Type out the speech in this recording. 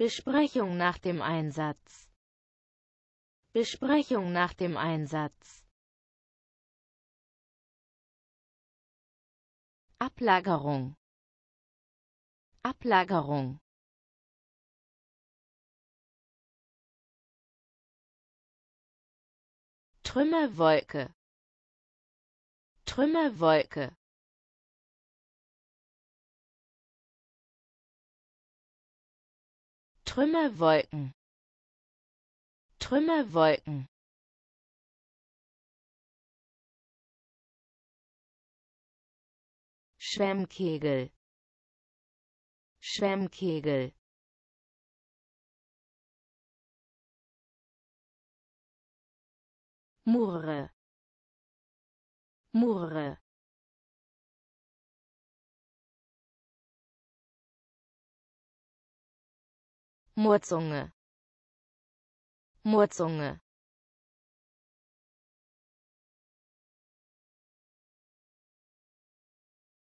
Besprechung nach dem Einsatz. Besprechung nach dem Einsatz. Ablagerung. Ablagerung. Trümmerwolke. Trümmerwolke. Trümmerwolken Trümmerwolken Schwemmkegel Schwemmkegel Murre Murre Murzunge Murzunge